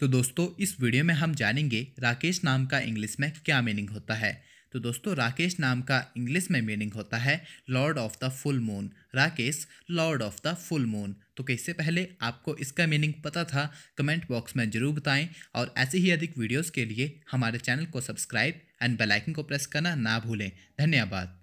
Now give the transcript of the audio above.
तो दोस्तों इस वीडियो में हम जानेंगे राकेश नाम का इंग्लिश में क्या मीनिंग होता है तो दोस्तों राकेश नाम का इंग्लिश में मीनिंग होता है lord of the full moon Rakesh lord of the full moon तो कैसे पहले आपको इसका मीनिंग पता था कमेंट बॉक्स में ज़रूर बताएं और ऐसे ही अधिक वीडियोस के लिए हमारे चैनल को सब्सक्राइब एंड बेलाइकन को प्रेस करना ना भूलें धन्यवाद